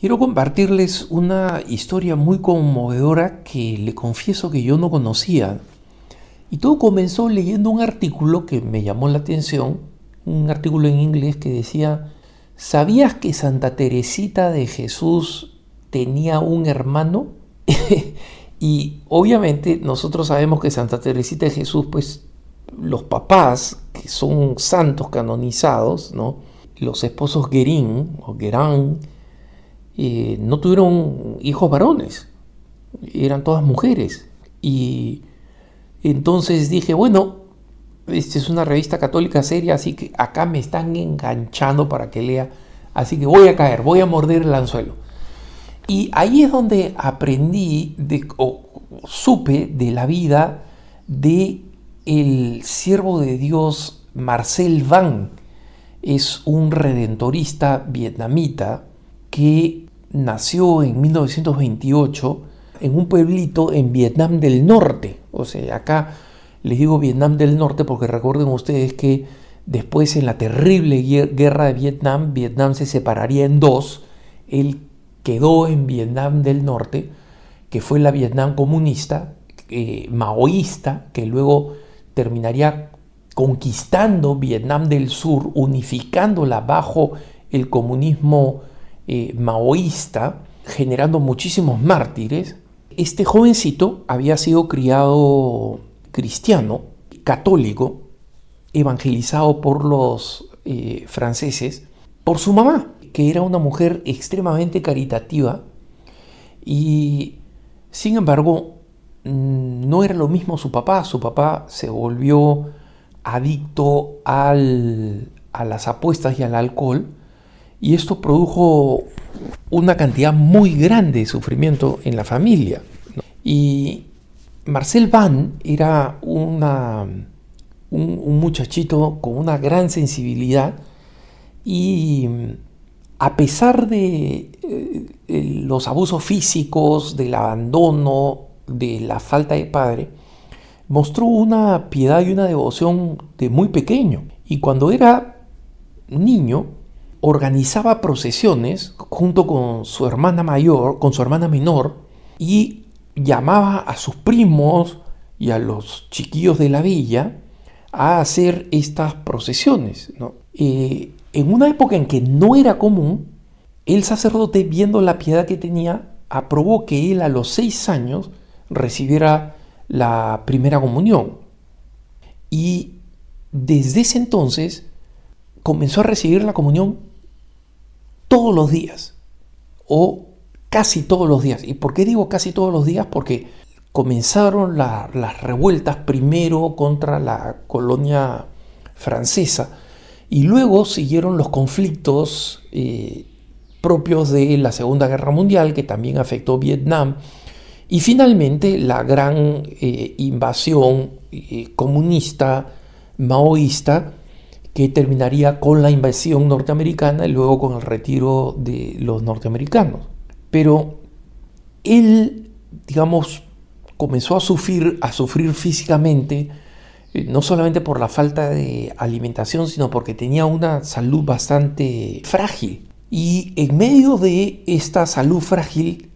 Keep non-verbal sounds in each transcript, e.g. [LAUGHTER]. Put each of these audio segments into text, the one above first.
Quiero compartirles una historia muy conmovedora que le confieso que yo no conocía. Y todo comenzó leyendo un artículo que me llamó la atención, un artículo en inglés que decía, ¿sabías que Santa Teresita de Jesús tenía un hermano? [LAUGHS] y obviamente nosotros sabemos que Santa Teresita de Jesús, pues los papás, que son santos canonizados, ¿no? los esposos Gerín o Gerán no tuvieron hijos varones, eran todas mujeres. Y entonces dije, bueno, esta es una revista católica seria, así que acá me están enganchando para que lea, así que voy a caer, voy a morder el anzuelo. Y ahí es donde aprendí de, o supe de la vida de el siervo de Dios Marcel Van. Es un redentorista vietnamita que nació en 1928 en un pueblito en Vietnam del Norte. O sea, acá les digo Vietnam del Norte porque recuerden ustedes que después en la terrible guerra de Vietnam, Vietnam se separaría en dos. Él quedó en Vietnam del Norte, que fue la Vietnam comunista, eh, maoísta, que luego terminaría conquistando Vietnam del Sur, unificándola bajo el comunismo eh, maoísta, generando muchísimos mártires, este jovencito había sido criado cristiano, católico, evangelizado por los eh, franceses, por su mamá, que era una mujer extremadamente caritativa y, sin embargo, mm, no era lo mismo su papá. Su papá se volvió adicto al, a las apuestas y al alcohol y esto produjo una cantidad muy grande de sufrimiento en la familia. Y Marcel Van era un, muchachito con una gran sensibilidad y a pesar de eh, los abusos físicos, del abandono, de la falta de padre, mostró una piedad y una devoción de muy pequeño. Y cuando era niño, organizaba procesiones junto con su hermana mayor, con su hermana menor, y llamaba a sus primos y a los chiquillos de la villa a hacer estas procesiones. Eh, en una época en que no era común, el sacerdote, viendo la piedad que tenía, aprobó que él a los seis años recibiera la primera comunión. Y desde ese entonces comenzó a recibir la comunión todos los días o casi todos los días. ¿Y por qué digo casi todos los días? Porque comenzaron las revueltas primero contra la colonia francesa y luego siguieron los conflictos eh, propios de la Segunda Guerra Mundial que también afectó Vietnam y finalmente la gran eh, invasión eh, comunista maoísta que terminaría con la invasión norteamericana y luego con el retiro de los norteamericanos. Pero él, digamos, comenzó a sufrir, a sufrir físicamente, eh, no solamente por la falta de alimentación, sino porque tenía una salud bastante frágil. Y en medio de esta salud frágil,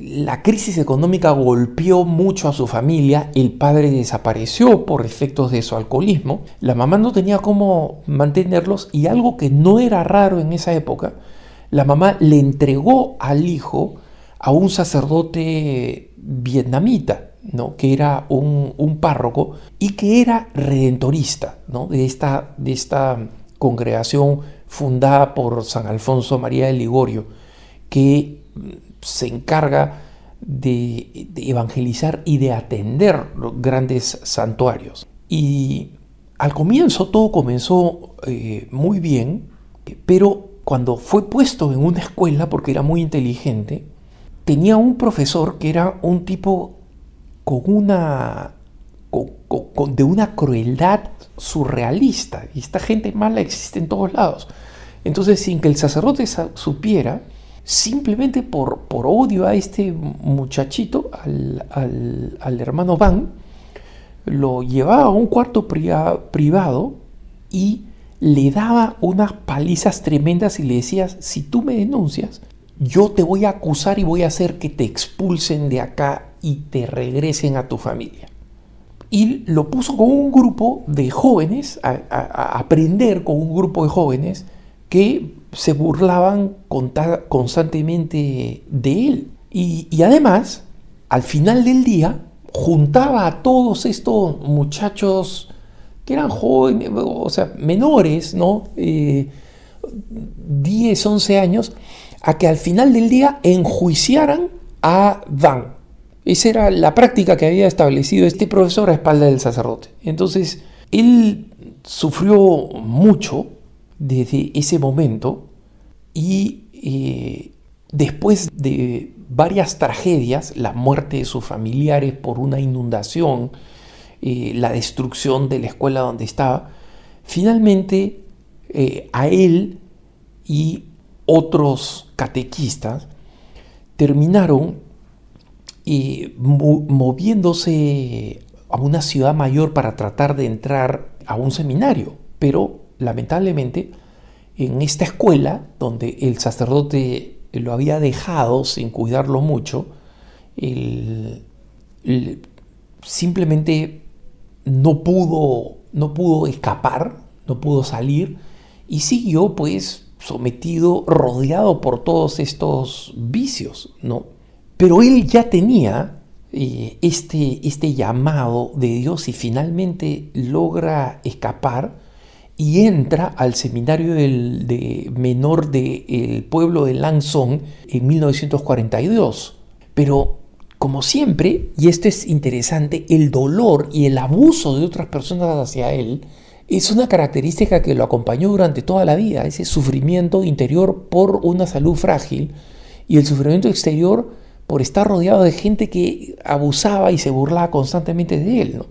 la crisis económica golpeó mucho a su familia, el padre desapareció por efectos de su alcoholismo, la mamá no tenía cómo mantenerlos y algo que no era raro en esa época, la mamá le entregó al hijo a un sacerdote vietnamita, ¿no? que era un, párroco y que era redentorista ¿no? de, esta, de esta congregación fundada por San Alfonso María de Ligorio, que se encarga de, evangelizar y de atender los grandes santuarios. Y al comienzo todo comenzó eh, muy bien, pero cuando fue puesto en una escuela, porque era muy inteligente, tenía un profesor que era un tipo con una de una crueldad surrealista. Y esta gente mala existe en todos lados. Entonces, sin que el sacerdote supiera, simplemente por, por odio a este muchachito, al, hermano Van, lo llevaba a un cuarto privado y le daba unas palizas tremendas y le decía, si tú me denuncias, yo te voy a acusar y voy a hacer que te expulsen de acá y te regresen a tu familia. Y lo puso con un grupo de jóvenes, a aprender con un grupo de jóvenes que se burlaban constantemente de él. Y, además, al final del día, juntaba a todos estos muchachos que eran jóvenes, o sea, menores, ¿no? 10, eh, 11 años, a que al final del día enjuiciaran a Dan. Esa era la práctica que había establecido este profesor a espalda del sacerdote. Entonces, él sufrió mucho desde ese momento y eh, después de varias tragedias, la muerte de sus familiares por una inundación, eh, la destrucción de la escuela donde estaba, finalmente eh, a él y otros catequistas terminaron moviéndose a una ciudad mayor para tratar de entrar a un seminario, pero lamentablemente, en esta escuela, donde el sacerdote lo había dejado sin cuidarlo mucho, él simplemente no pudo, no pudo escapar, no pudo salir, y siguió pues sometido, rodeado por todos estos vicios, ¿no? Pero él ya tenía eh, este, este llamado de Dios y finalmente logra escapar y entra al seminario del, de menor del el pueblo de Langsong en 1942. Pero, como siempre, y esto es interesante, el dolor y el abuso de otras personas hacia él es una característica que lo acompañó durante toda la vida, ese sufrimiento interior por una salud frágil y el sufrimiento exterior por estar rodeado de gente que abusaba y se burlaba constantemente de él.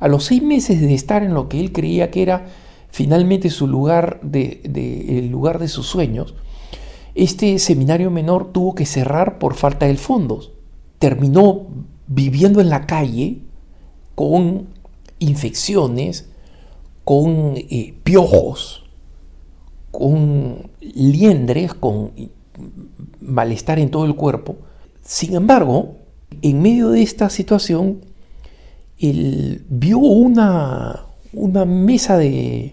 A los seis meses de estar en lo que él creía que era finalmente su lugar de, el lugar de sus sueños, este seminario menor tuvo que cerrar por falta de fondos. Terminó viviendo en la calle con infecciones, con eh, piojos, con liendres, con malestar en todo el cuerpo. Sin embargo, en medio de esta situación, él vio una, una mesa de,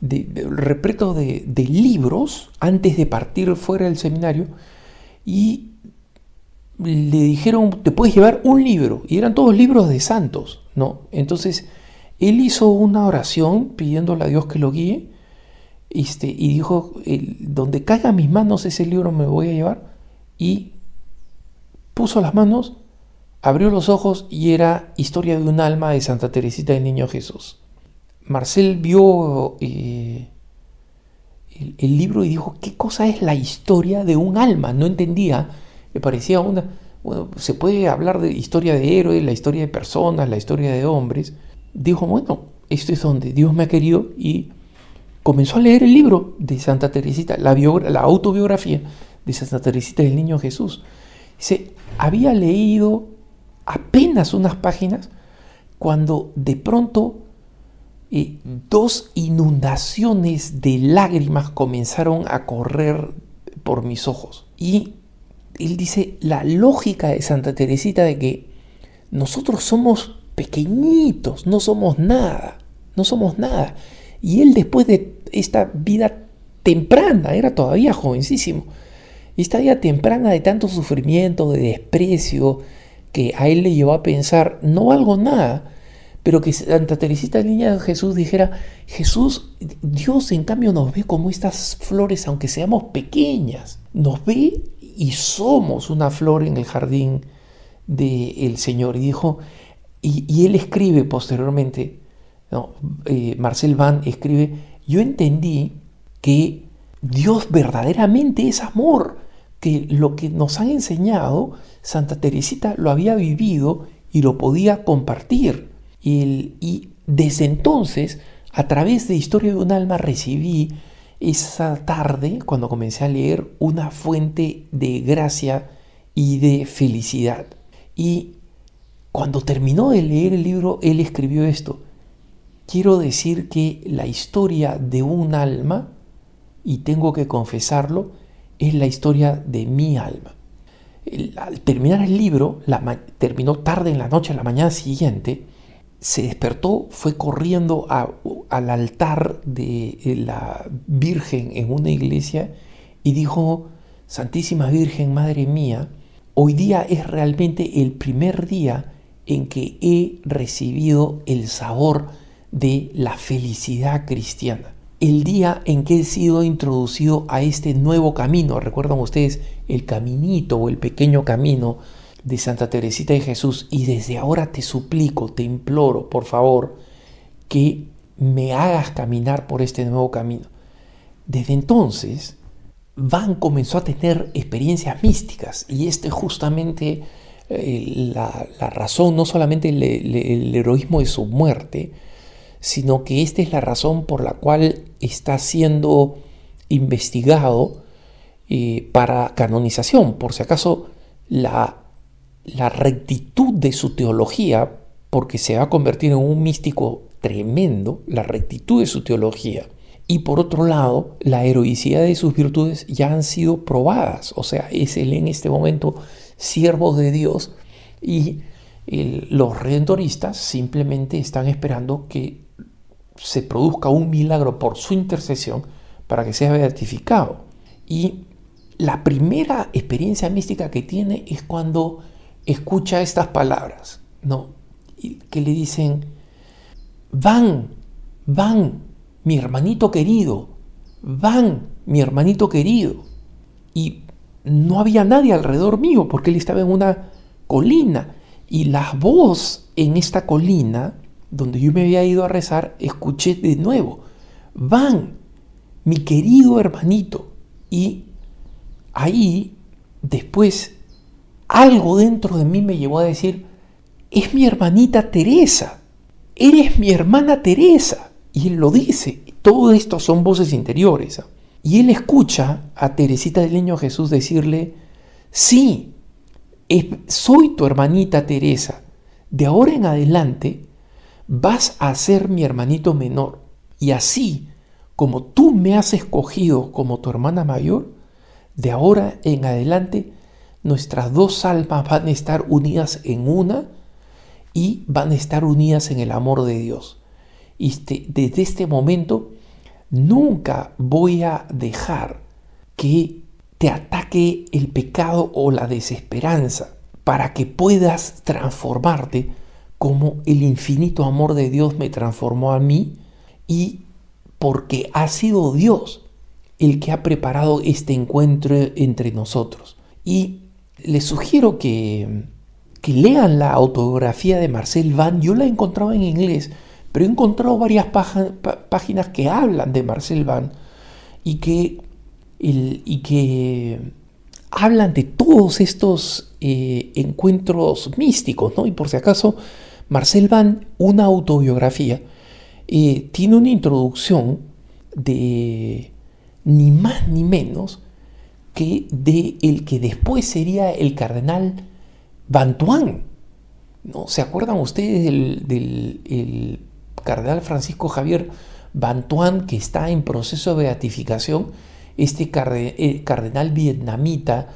de, repleto de, libros antes de partir fuera del seminario y le dijeron, te puedes llevar un libro, y eran todos libros de santos, ¿no? Entonces, él hizo una oración pidiéndole a Dios que lo guíe, este, y dijo, donde caiga mis manos ese libro me voy a llevar, y puso las manos, abrió los ojos, y era Historia de un alma de Santa Teresita del Niño Jesús. Marcel vio eh, el, libro y dijo, ¿qué cosa es la historia de un alma? No entendía, me parecía una... Bueno, se puede hablar de historia de héroes, la historia de personas, la historia de hombres. Dijo, bueno, esto es donde Dios me ha querido y comenzó a leer el libro de Santa Teresita, la, la autobiografía de Santa Teresita del Niño Jesús. Se había leído apenas unas páginas cuando de pronto dos inundaciones de lágrimas comenzaron a correr por mis ojos. Y él dice, la lógica de Santa Teresita de que nosotros somos pequeñitos, no somos nada, no somos nada. Y él después de esta vida temprana, era todavía jovencísimo, esta vida temprana de tanto sufrimiento, de desprecio, que a él le llevó a pensar, no valgo nada, pero que Santa Teresita Niña de Jesús dijera, Jesús, Dios en cambio nos ve como estas flores, aunque seamos pequeñas, nos ve y somos una flor en el jardín del Señor. Y dijo, y, él escribe posteriormente, eh, Marcel Van escribe, yo entendí que Dios verdaderamente es amor, que lo que nos han enseñado, Santa Teresita lo había vivido y lo podía compartir. Y, desde entonces, a través de Historia de un alma, recibí esa tarde, cuando comencé a leer, una fuente de gracia y de felicidad. Y cuando terminó de leer el libro, él escribió esto. Quiero decir que la historia de un alma, y tengo que confesarlo, es la historia de mi alma. al terminar el libro, terminó tarde en la noche, a la mañana siguiente, se despertó, fue corriendo al altar de la Virgen en una iglesia y dijo, Santísima Virgen, Madre mía, hoy día es realmente el primer día en que he recibido el sabor de la felicidad cristiana. El día en que he sido introducido a este nuevo camino, recuerdan ustedes el caminito o el pequeño camino de Santa Teresita de Jesús y desde ahora te suplico, te imploro, por favor, que me hagas caminar por este nuevo camino. Desde entonces, Van comenzó a tener experiencias místicas y esta es justamente eh, la, razón, no solamente el, heroísmo de su muerte, sino que esta es la razón por la cual está siendo investigado eh, para canonización. Por si acaso, la la rectitud de su teología, porque se va a convertir en un místico tremendo, la rectitud de su teología. Y por otro lado, la heroicidad de sus virtudes ya han sido probadas. O sea, es él en este momento siervo de Dios y los redentoristas simplemente están esperando que se produzca un milagro por su intercesión para que sea beatificado. Y la primera experiencia mística que tiene es cuando escucha estas palabras, ¿no? que le dicen, van, van, mi hermanito querido, van, mi hermanito querido. Y no había nadie alrededor mío porque él estaba en una colina. Y la voz en esta colina, donde yo me había ido a rezar, escuché de nuevo, van, mi querido hermanito. Y ahí, después algo dentro de mí me llevó a decir, es mi hermanita Teresa, eres mi hermana Teresa. Y él lo dice, todo esto son voces interiores. ¿ah? Y él escucha a Teresita del Niño Jesús decirle, sí, soy tu hermanita Teresa, de ahora en adelante vas a ser mi hermanito menor. Y así como tú me has escogido como tu hermana mayor, de ahora en adelante nuestras dos almas van a estar unidas en una y van a estar unidas en el amor de Dios. Y este, desde este momento nunca voy a dejar que te ataque el pecado o la desesperanza para que puedas transformarte como el infinito amor de Dios me transformó a mí y porque ha sido Dios el que ha preparado este encuentro entre nosotros. Y les sugiero que, lean la autobiografía de Marcel Van. Yo la he encontrado en inglés, pero he encontrado varias páginas que hablan de Marcel Van y que, y que hablan de todos estos eh, encuentros místicos, Y por si acaso, Marcel Van, una autobiografía, eh, tiene una introducción de ni más ni menos que de el que después sería el cardenal Bantuán. ¿No? ¿Se acuerdan ustedes del, cardenal Francisco Javier Bantuán que está en proceso de beatificación? Este eh, cardenal vietnamita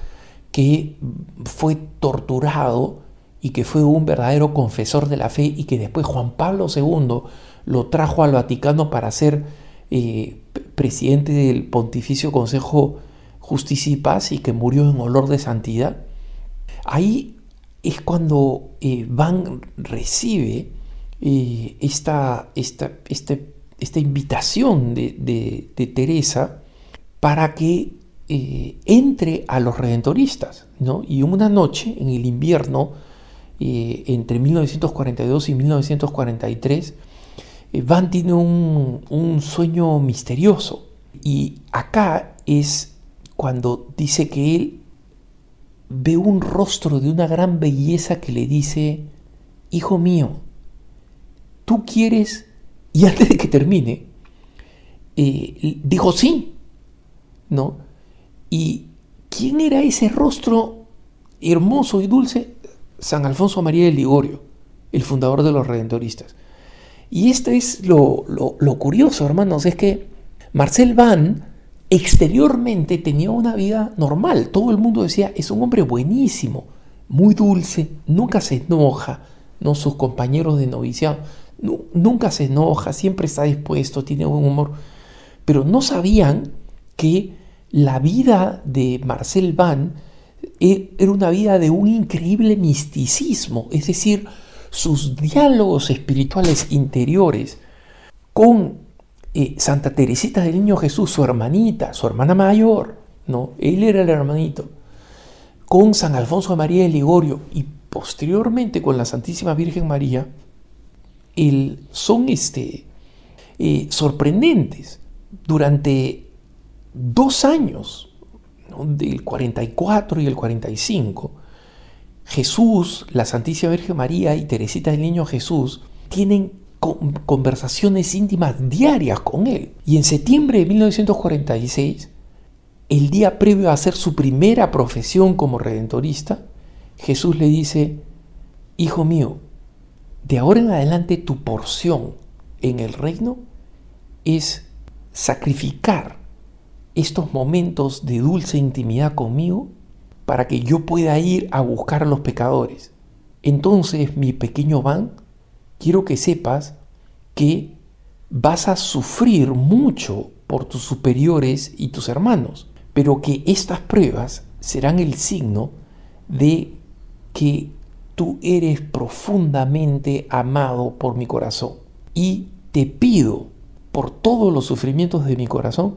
que fue torturado y que fue un verdadero confesor de la fe y que después Juan Pablo II lo trajo al Vaticano para ser eh, presidente del Pontificio Consejo justicia y paz y que murió en olor de santidad, ahí es cuando eh, Van recibe eh, esta, esta, este, esta, invitación de, Teresa para que eh, entre a los redentoristas. ¿no? Y una noche, en el invierno, entre 1942 y 1943, Van tiene un, un sueño misterioso. Y acá es cuando dice que él ve un rostro de una gran belleza que le dice, Hijo mío, tú quieres, y antes de que termine, eh, dijo sí, ¿no? ¿Y quién era ese rostro hermoso y dulce? San Alfonso María de Ligorio, el fundador de los Redentoristas. Y esto es lo, lo curioso, hermanos, es que Marcel Van exteriormente tenía una vida normal. Todo el mundo decía, es un hombre buenísimo, muy dulce, nunca se enoja, Sus compañeros de noviciado, nunca se enoja, siempre está dispuesto, tiene buen humor. Pero no sabían que la vida de Marcel Van eh, era una vida de un increíble misticismo, es decir, sus diálogos espirituales interiores con Santa Teresita del Niño Jesús, su hermanita, su hermana mayor, ¿no? Él era el hermanito, con San Alfonso de María de Ligorio y posteriormente con la Santísima Virgen María, el, son este, eh, sorprendentes. Durante dos años, del 44 y el 45, Jesús, la Santísima Virgen María y Teresita del Niño Jesús tienen conversaciones íntimas diarias con él. Y en septiembre de 1946, el día previo a hacer su primera profesión como redentorista, Jesús le dice, Hijo mío, de ahora en adelante tu porción en el reino es sacrificar estos momentos de dulce intimidad conmigo para que yo pueda ir a buscar a los pecadores. Entonces mi pequeño van quiero que sepas que vas a sufrir mucho por tus superiores y tus hermanos, pero que estas pruebas serán el signo de que tú eres profundamente amado por mi corazón. Y te pido, por todos los sufrimientos de mi corazón,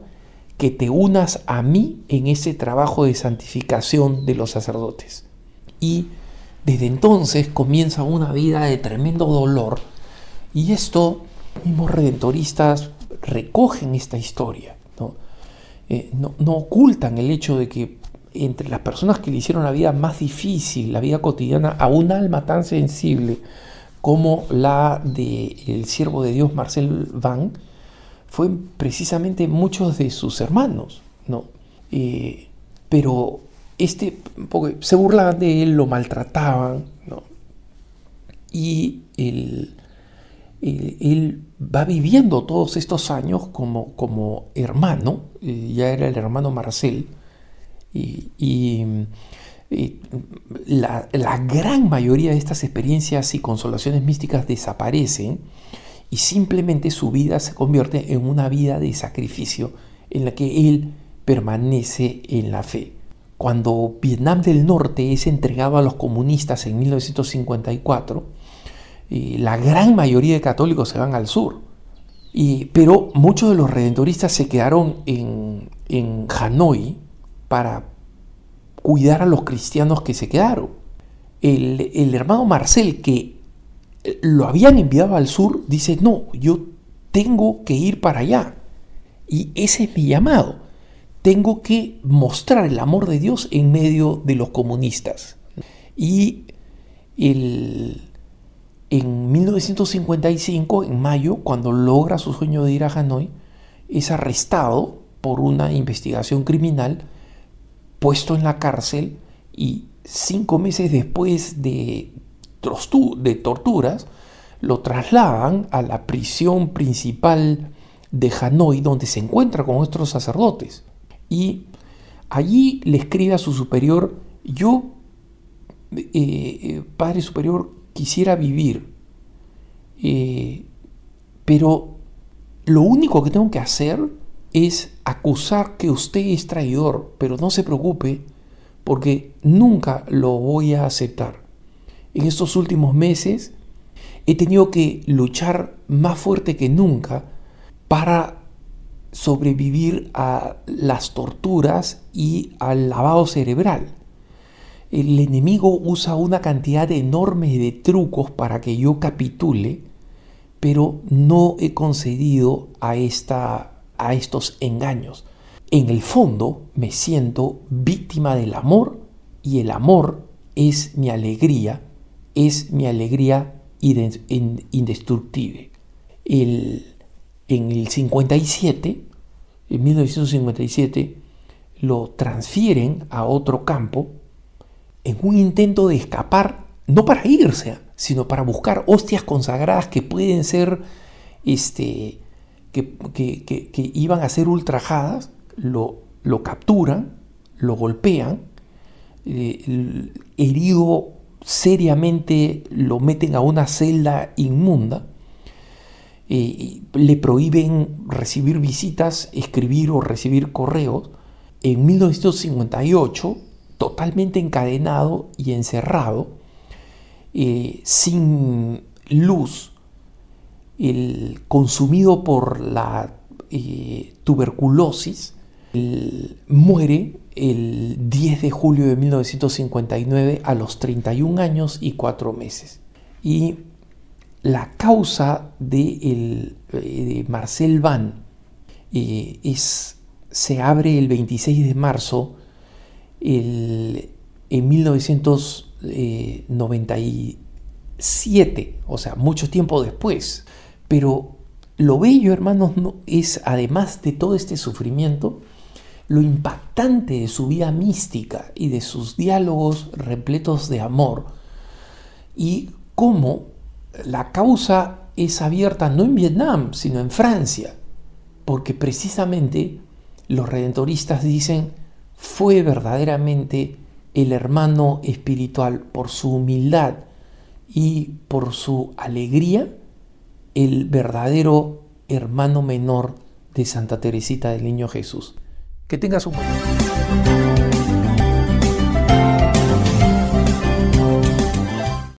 que te unas a mí en ese trabajo de santificación de los sacerdotes. Y desde entonces comienza una vida de tremendo dolor y esto mismos redentoristas recogen esta historia. Eh, ¿no? no, ocultan el hecho de que entre las personas que le hicieron la vida más difícil, la vida cotidiana, a un alma tan sensible como la del siervo de Dios Marcel Van, fue precisamente muchos de sus hermanos, ¿no? Eh, pero este, porque se burlaban de él, lo maltrataban, Y él, él, va viviendo todos estos años como, hermano, eh, ya era el hermano Marcel, y, la, gran mayoría de estas experiencias y consolaciones místicas desaparecen y simplemente su vida se convierte en una vida de sacrificio en la que él permanece en la fe cuando Vietnam del Norte es entregado a los comunistas en 1954, eh, la gran mayoría de católicos se van al sur. pero muchos de los redentoristas se quedaron en, Hanoi para cuidar a los cristianos que se quedaron. El, el, hermano Marcel, que lo habían enviado al sur, dice, no, yo tengo que ir para allá. Y ese es mi llamado tengo que mostrar el amor de Dios en medio de los comunistas. Y el, en 1955, en mayo, cuando logra su sueño de ir a Hanoi, es arrestado por una investigación criminal, puesto en la cárcel y cinco meses después de, de torturas, lo trasladan a la prisión principal de Hanoi, donde se encuentra con otros sacerdotes. Y allí le escribe a su superior, yo, eh, eh, Padre Superior, quisiera vivir, eh, pero lo único que tengo que hacer es acusar que usted es traidor, pero no se preocupe porque nunca lo voy a aceptar. En estos últimos meses he tenido que luchar más fuerte que nunca para sobrevivir a las torturas y al lavado cerebral. El enemigo usa una cantidad enorme de trucos para que yo capitule, pero no he concedido a, esta, a estos engaños. En el fondo me siento víctima del amor y el amor es mi alegría, es mi alegría indestructible. El en el 57, en 1957, lo transfieren a otro campo en un intento de escapar, no para irse, sino para buscar hostias consagradas que pueden ser, este, que, que, iban a ser ultrajadas, lo, lo capturan, lo golpean, eh, herido seriamente, lo meten a una celda inmunda eh, eh, le prohíben recibir visitas, escribir o recibir correos. En 1958, totalmente encadenado y encerrado, eh, sin luz, consumido por la tuberculosis, muere el 10 de julio de 1959 a los 31 años y 4 meses. Y la causa de, Marcel Van es, se abre el 26 de marzo en 1997, eh, o sea, mucho tiempo después. Pero lo bello, hermanos, no, es además de todo este sufrimiento, lo impactante de su vida mística y de sus diálogos repletos de amor y cómo la causa es abierta no en Vietnam, sino en Francia, porque precisamente los redentoristas dicen fue verdaderamente el hermano espiritual por su humildad y por su alegría el verdadero hermano menor de Santa Teresita del Niño Jesús. Que tengas un buen día.